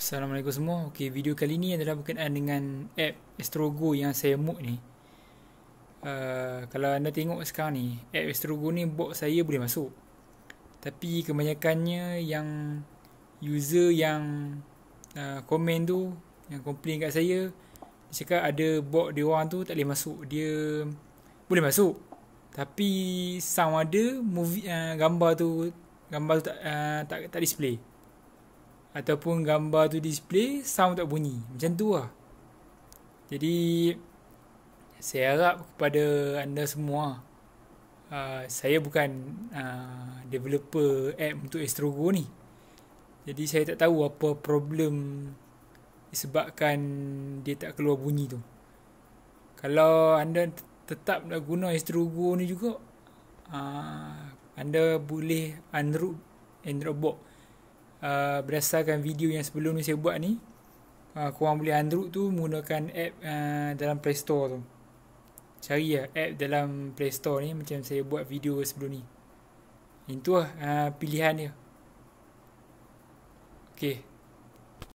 Assalamualaikum semua. Okay, video kali ni adalah berkenaan dengan app AstroGo yang saya mod ni. Uh, kalau anda tengok sekarang ni, app AstroGo ni bot saya boleh masuk. Tapi kebanyakannya yang user yang uh, komen tu, yang komplain kat saya, dia cakap ada bot dia orang tu tak boleh masuk. Dia boleh masuk. Tapi sound ada, movie, uh, gambar tu gambar tu tak, uh, tak, tak display ataupun gambar tu display sound tak bunyi macam tu lah jadi saya harap kepada anda semua uh, saya bukan uh, developer app untuk AstroGo ni jadi saya tak tahu apa problem disebabkan dia tak keluar bunyi tu kalau anda tetap nak guna AstroGo ni juga uh, anda boleh android Android box uh, berdasarkan video yang sebelum ni saya buat ni uh, korang boleh android tu menggunakan app uh, dalam play store tu cari lah app dalam play store ni macam saya buat video sebelum ni itulah uh, pilihan dia Okay,